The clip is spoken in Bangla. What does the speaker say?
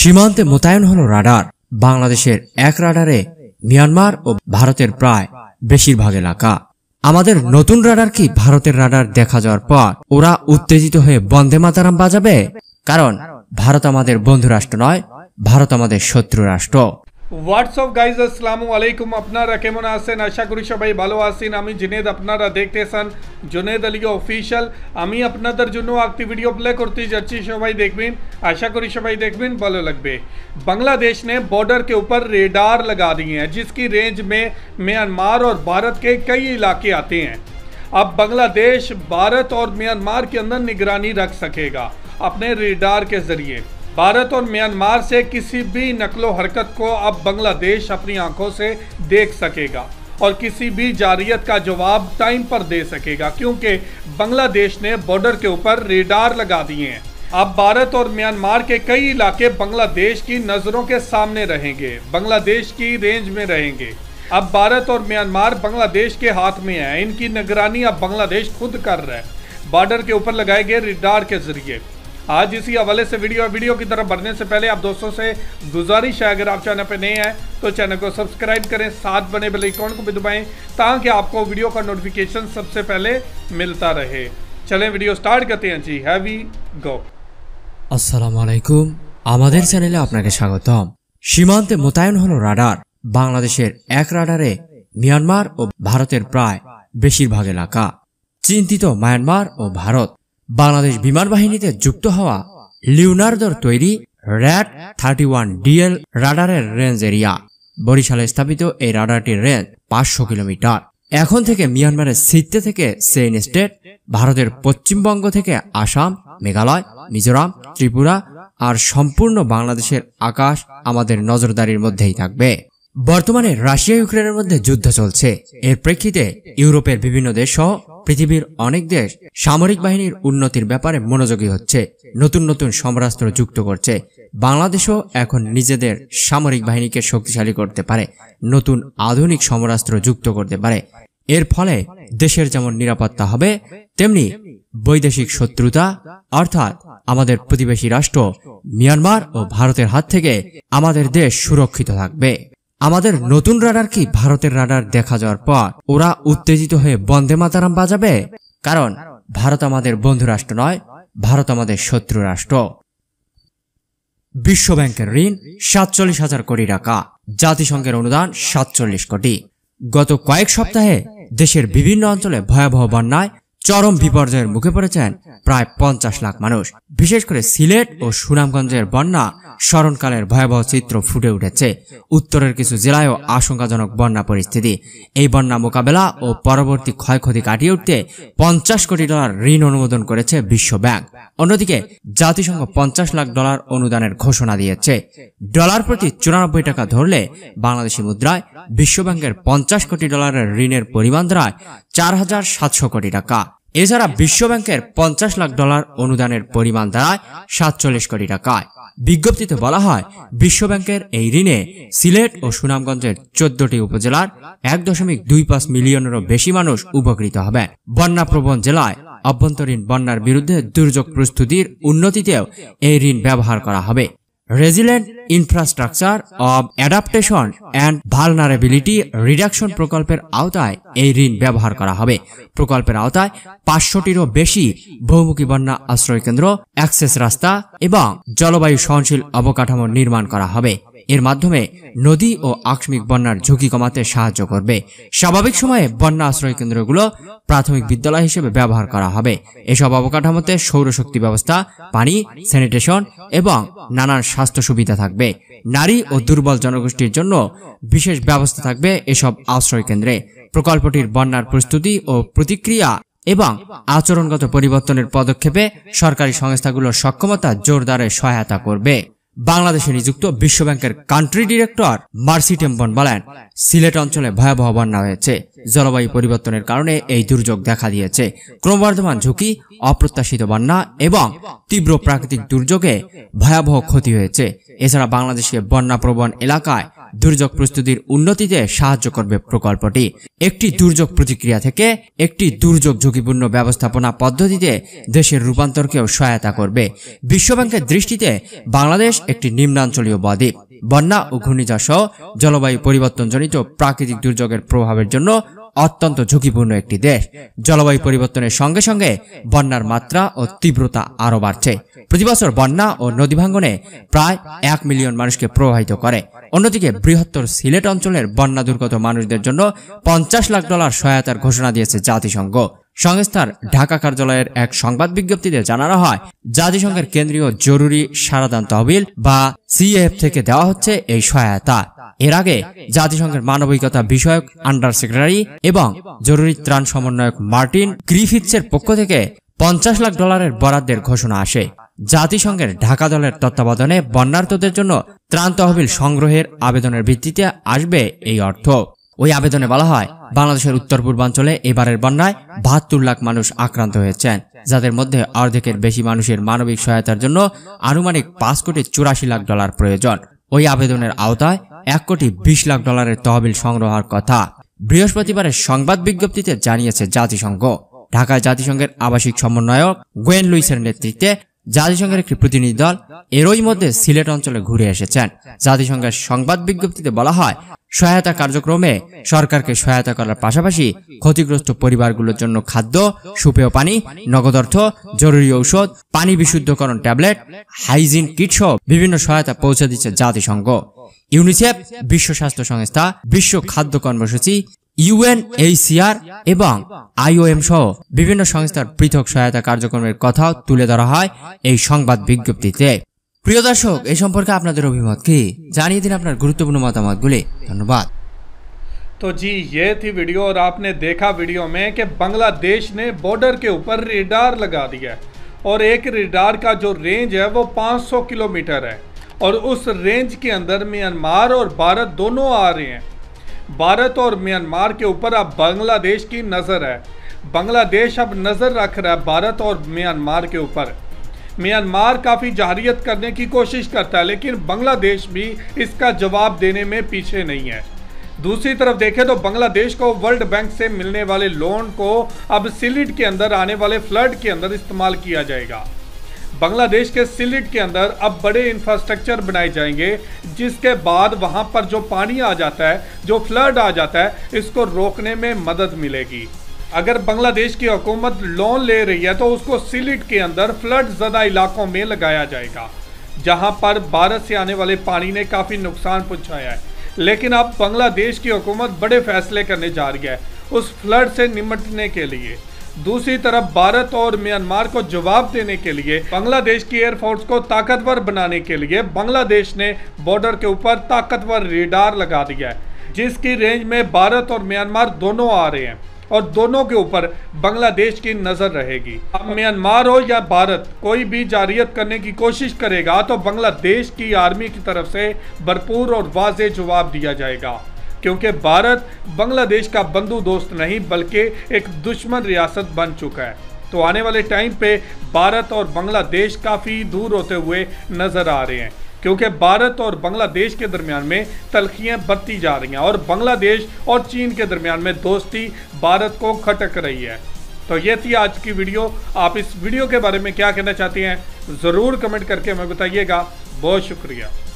সীমান্তে মোতায়েন হল রাডার বাংলাদেশের এক রাডারে মিয়ানমার ও ভারতের প্রায় বেশিরভাগ এলাকা আমাদের নতুন রাডার কি ভারতের রাডার দেখা যাওয়ার পর ওরা উত্তেজিত হয়ে বন্দে মাতারাম বাজাবে কারণ ভারত আমাদের বন্ধু রাষ্ট্র নয় ভারত আমাদের শত্রু রাষ্ট্র व्हाट्सअप गाइज असलकुम अपनारा कैमन आसें आशा करी सबाई भलो आसें जिनेद अपनारा देखते सन जुनेद अलिया अफिसियल अपन जो आगती भिडियो प्ले करते जाबाई देखें आशा करी सबाई देखें भलो लगे बांग्लादेश ने बॉर्डर के ऊपर रेडार लगा दिए हैं जिसकी रेंज में म्यांमार और भारत के कई इलाके आते हैं अब बांग्लादेश भारत और म्यांमार के अंदर निगरानी रख सकेगा अपने रेडार के जरिए भारत और म्यांमार से किसी भी नकलो हरकत को अब बांग्लादेश अपनी आंखों से देख सकेगा और किसी भी जारियत का जवाब टाइम पर दे सकेगा क्योंकि बांग्लादेश ने बॉर्डर के ऊपर रेडार लगा दिए हैं अब भारत और म्यांमार के कई इलाके बांग्लादेश की नज़रों के सामने रहेंगे बांग्लादेश की रेंज में रहेंगे अब भारत और म्यांमार बांग्लादेश के हाथ में है इनकी निगरानी अब बांग्लादेश खुद कर रहा है बॉर्डर के ऊपर लगाए गए रिडार के जरिए आज इसी हवाले से वीडियो वीडियो की तरफ बढ़ने से पहले आप दोस्तों से गुजारिश है अगर आप चैनल पर नए हैं तो चैनल को सब्सक्राइब करें साथ बने बेल आइकॉन को भी दबाएं ताकि आपको वीडियो का नोटिफिकेशन सबसे पहले मिलता रहे चलें वीडियो स्टार्ट करते हैं जी हैवी गो আসসালামাইকুম আমাদের চ্যানেলে আপনাকে স্বাগতম সীমান্তে মোতায়েন হলো রাডার एक राडारे म्यांमार और भारत ভারতের প্রায় বেশিরভাগ এলাকা চিন্তিত মায়ানমার ও ভারত বাংলাদেশ বিমান বাহিনীতে যুক্ত হওয়া লিওনার্দোর তৈরি র্যাড থার্টি ওয়ান ডিএল রাডারের রেঞ্জ এরিয়া বরিশালে স্থাপিত এই রাডারটির রেঞ্জ পাঁচশো কিলোমিটার এখন থেকে মিয়ানমারের সিত্তে থেকে সেইন স্টেট ভারতের পশ্চিমবঙ্গ থেকে আসাম মেঘালয় মিজোরাম ত্রিপুরা আর সম্পূর্ণ বাংলাদেশের আকাশ আমাদের নজরদারির মধ্যেই থাকবে বর্তমানে রাশিয়া ইউক্রেনের মধ্যে যুদ্ধ চলছে এর প্রেক্ষিতে ইউরোপের বিভিন্ন দেশ সহ পৃথিবীর অনেক দেশ সামরিক বাহিনীর উন্নতির ব্যাপারে মনোযোগী হচ্ছে নতুন নতুন সমরাস্ত্র যুক্ত করছে বাংলাদেশও এখন নিজেদের সামরিক বাহিনীকে শক্তিশালী করতে পারে নতুন আধুনিক সমরাস্ত্র যুক্ত করতে পারে এর ফলে দেশের যেমন নিরাপত্তা হবে তেমনি বৈদেশিক শত্রুতা অর্থাৎ আমাদের প্রতিবেশী রাষ্ট্র মিয়ানমার ও ভারতের হাত থেকে আমাদের দেশ সুরক্ষিত থাকবে আমাদের নতুন রাডার কি ভারতের রাডার দেখা যাওয়ার পর ওরা উত্তেজিত হয়ে বন্দে মাতারাম বাজাবে কারণ ভারত আমাদের বন্ধু রাষ্ট্র নয় ভারত আমাদের শত্রু রাষ্ট্র বিশ্ব ব্যাংকের ঋণ সাতচল্লিশ হাজার কোটি টাকা জাতিসংঘের অনুদান সাতচল্লিশ কোটি গত কয়েক সপ্তাহে দেশের বিভিন্ন অঞ্চলে ভয়াবহ বন্যায় চরম বিপর্যয়ের মুখে পড়েছেন প্রায় পঞ্চাশ লাখ মানুষ বিশেষ করে সিলেট ও সুনামগঞ্জের বন্যা স্মরণকালের ভয়াবহ চিত্র ফুটে উঠেছে উত্তরের কিছু জেলায়ও আশঙ্কাজনক বন্যা পরিস্থিতি এই বন্যা মোকাবেলা ও পরবর্তী ক্ষয়ক্ষতি কাটিয়ে উঠতে পঞ্চাশ কোটি ডলার ঋণ অনুমোদন করেছে বিশ্ব ব্যাংক অন্যদিকে জাতিসংঘ পঞ্চাশ লাখ ডলার অনুদানের ঘোষণা দিয়েছে ডলার প্রতি চুরানব্বই টাকা ধরলে বাংলাদেশি মুদ্রায় বিশ্বব্যাংকের পঞ্চাশ কোটি ডলারের ঋণের পরিমাণ দাঁড়ায় চার হাজার সাতশো কোটি টাকা এছাড়া বিশ্বব্যাংকের পঞ্চাশ লাখ ডলার অনুদানের পরিমাণ দাঁড়ায় সাতচল্লিশ কোটি টাকায় বিজ্ঞপ্তিতে বলা হয় বিশ্বব্যাংকের এই ঋণে সিলেট ও সুনামগঞ্জের চোদ্দটি উপজেলার এক দশমিক দুই পাঁচ মিলিয়নেরও বেশি মানুষ উপকৃত হবেন বন্যাপ্রবণ জেলায় অভ্যন্তরীণ বন্যার বিরুদ্ধে দুর্যোগ প্রস্তুতির উন্নতিতেও এই ঋণ ব্যবহার করা হবে resilient infrastructure of adaptation and vulnerability reduction প্রকল্পের আওতায় এই ঋণ ব্যবহার করা হবে প্রকল্পের আওতায় পাঁচশোটিরও বেশি বহুমুখী বন্যা আশ্রয়কেন্দ্র অ্যাক্সেস রাস্তা এবং জলবায়ু সহনশীল অবকাঠামো নির্মাণ করা হবে এর মাধ্যমে নদী ও আকস্মিক বন্যার ঝুঁকি কমাতে সাহায্য করবে স্বাভাবিক সময়ে বন্যা আশ্রয় কেন্দ্রগুলো প্রাথমিক বিদ্যালয় হিসেবে ব্যবহার করা হবে এসব অবকাঠামোতে সৌরশক্তি ব্যবস্থা পানি স্যানিটেশন এবং নানান স্বাস্থ্য সুবিধা থাকবে নারী ও দুর্বল জনগোষ্ঠীর জন্য বিশেষ ব্যবস্থা থাকবে এসব আশ্রয় কেন্দ্রে প্রকল্পটির বন্যার প্রস্তুতি ও প্রতিক্রিয়া এবং আচরণগত পরিবর্তনের পদক্ষেপে সরকারি সংস্থাগুলোর সক্ষমতা জোরদারে সহায়তা করবে বাংলাদেশে নিযুক্ত বিশ্বব্যাংকের কান্ট্রি ডিরেক্টর মার্সি টেম্পন বলেন সিলেট অঞ্চলে ভয়াবহ বন্যা হয়েছে জলবায়ু পরিবর্তনের কারণে এই দুর্যোগ দেখা দিয়েছে ক্রমবর্ধমান ঝুঁকি অপ্রত্যাশিত বন্যা এবং তীব্র প্রাকৃতিক দুর্যোগে ভয়াবহ ক্ষতি হয়েছে এছাড়া বাংলাদেশকে বন্যাপ্রবণ এলাকায় দুর্যোগ প্রস্তুতির উন্নতিতে সাহায্য করবে প্রকল্পটি একটি দুর্যোগ প্রতিক্রিয়া থেকে একটি দুর্যোগ ঝুঁকিপূর্ণ ব্যবস্থাপনা পদ্ধতিতে দেশের রূপান্তরকেও সহায়তা করবে বিশ্বব্যাংকের দৃষ্টিতে বাংলাদেশ একটি নিম্নাঞ্চলীয় বদ্বীপ বন্যা ও ঘূর্ণিঝড় সহ জলবায়ু পরিবর্তনজনিত প্রাকৃতিক দুর্যোগের প্রভাবের জন্য অত্যন্ত ঝুঁকিপূর্ণ একটি দেশ জলবায়ু পরিবর্তনের সঙ্গে সঙ্গে বন্যার মাত্রা ও তীব্রতা আরও বাড়ছে প্রতিবছর বন্যা ও নদী ভাঙ্গনে প্রায় এক মিলিয়ন মানুষকে প্রভাবিত করে অন্যদিকে বৃহত্তর সিলেট অঞ্চলের বন্যা দুর্গত মানুষদের জন্য পঞ্চাশ লাখ ডলার সহায়তার ঘোষণা দিয়েছে জাতিসংঘ সংস্থার ঢাকা কার্যালয়ের এক সংবাদ বিজ্ঞপ্তিতে জানানো হয় জাতিসংঘের কেন্দ্রীয় জরুরি সারাদান তহবিল বা সিএফ থেকে দেওয়া হচ্ছে এই সহায়তা এর আগে জাতিসংঘের মানবিকতা বিষয়ক আন্ডার সেক্রেটারি এবং জরুরি ত্রাণ সমন্বয়ক মার্টিন গ্রিফিথসের পক্ষ থেকে পঞ্চাশ লাখ ডলারের বরাদ্দের ঘোষণা আসে জাতিসংঘের ঢাকা দলের তত্ত্বাবধানে বন্যার্থদের জন্য ত্রাণ তহবিল সংগ্রহের আবেদনের ভিত্তিতে আসবে এই অর্থ ওই আবেদনে বলা হয় বাংলাদেশের উত্তর পূর্বাঞ্চলে এবারের বন্যায় বাহাত্তর লাখ মানুষ আক্রান্ত হয়েছেন যাদের মধ্যে অর্ধেকের বেশি মানুষের মানবিক সহায়তার জন্য আনুমানিক পাঁচ কোটি চুরাশি লাখ ডলার প্রয়োজন ওই আবেদনের আওতায় এক কোটি বিশ লাখ ডলারের তহবিল সংগ্রহের কথা বৃহস্পতিবারের সংবাদ বিজ্ঞপ্তিতে জানিয়েছে জাতিসংঘ ঢাকায় জাতিসংঘের আবাসিক সমন্বয়ক গোয়েন লুইসের নেতৃত্বে জাতিসংঘের একটি প্রতিনিধি দল এরই মধ্যে সিলেট অঞ্চলে ঘুরে এসেছেন জাতিসংঘের সংবাদ বিজ্ঞপ্তিতে বলা হয় সহায়তা কার্যক্রমে সরকারকে সহায়তা করার পাশাপাশি ক্ষতিগ্রস্ত পরিবারগুলোর জন্য খাদ্য সুপেয় পানি নগদ অর্থ জরুরি ঔষধ পানি বিশুদ্ধকরণ ট্যাবলেট হাইজিন কিট সহ বিভিন্ন সহায়তা পৌঁছে দিচ্ছে জাতিসংঘ ইউনিসেফ বিশ্ব স্বাস্থ্য সংস্থা বিশ্ব খাদ্য কর্মসূচি UNHCR एवं IOM সহ বিভিন্ন সংস্থা কর্তৃক সহায়তা কার্যক্রমের কথাও তুলে ধরা হয় এই সংবাদ বিজ্ঞপ্তিতে প্রিয় দর্শক এই সম্পর্কে আপনাদের অভিমত কী জানিয়ে দিন আপনার গুরুত্বপূর্ণ মতামতগুলি ধন্যবাদ तो जी यह थी वीडियो और आपने देखा वीडियो में कि बांग्लादेश ने बॉर्डर के ऊपर रेडार लगा दिया है और एक रेडार का जो रेंज है वो 500 किलोमीटर है और उस रेंज के अंदर मेंanmar और भारत दोनों आ रहे हैं भारत और म्यांमार के ऊपर अब बांग्लादेश की नज़र है बांग्लादेश अब नज़र रख रहा है भारत और म्यांमार के ऊपर म्यांमार काफ़ी जहरीत करने की कोशिश करता है लेकिन बांग्लादेश भी इसका जवाब देने में पीछे नहीं है दूसरी तरफ देखें तो बांग्लादेश को वर्ल्ड बैंक से मिलने वाले लोन को अब सिलिड के अंदर आने वाले फ्लड के अंदर इस्तेमाल किया जाएगा बांग्लादेश के सिलिट के अंदर अब बड़े इंफ्रास्ट्रक्चर बनाए जाएंगे जिसके बाद वहाँ पर जो पानी आ जाता है जो फ्लड आ जाता है इसको रोकने में मदद मिलेगी अगर बांग्लादेश की हुकूमत लोन ले रही है तो उसको सिलिट के अंदर फ्लड ज़दा इलाकों में लगाया जाएगा जहाँ पर भारत से आने वाले पानी ने काफ़ी नुकसान पहुँचाया है लेकिन अब बांग्लादेश की हुकूमत बड़े फैसले करने जा रही है उस फ्लड से निमटने के लिए दूसरी तरफ भारत और म्यांमार को जवाब देने के लिए बांग्लादेश की एयरफोर्स को ताकतवर बनाने के लिए बांग्लादेश ने बॉर्डर के ऊपर ताकतवर रेडार लगा दिया है जिसकी रेंज में भारत और म्यांमार दोनों आ रहे हैं और दोनों के ऊपर बांग्लादेश की नज़र रहेगी अब म्यांमार हो या भारत कोई भी जारियत करने की कोशिश करेगा तो बांग्लादेश की आर्मी की तरफ से भरपूर और वाज जवाब दिया जाएगा क्योंकि भारत बांग्लादेश का बंधु दोस्त नहीं बल्कि एक दुश्मन रियासत बन चुका है तो आने वाले टाइम पे भारत और बांग्लादेश काफ़ी दूर होते हुए नज़र आ रहे हैं क्योंकि भारत और बांग्लादेश के दरमियान में तलखियाँ बढ़ती जा रही हैं और बांग्लादेश और चीन के दरमियान में दोस्ती भारत को खटक रही है तो ये थी आज की वीडियो आप इस वीडियो के बारे में क्या कहना चाहते हैं ज़रूर कमेंट करके हमें बताइएगा बहुत शुक्रिया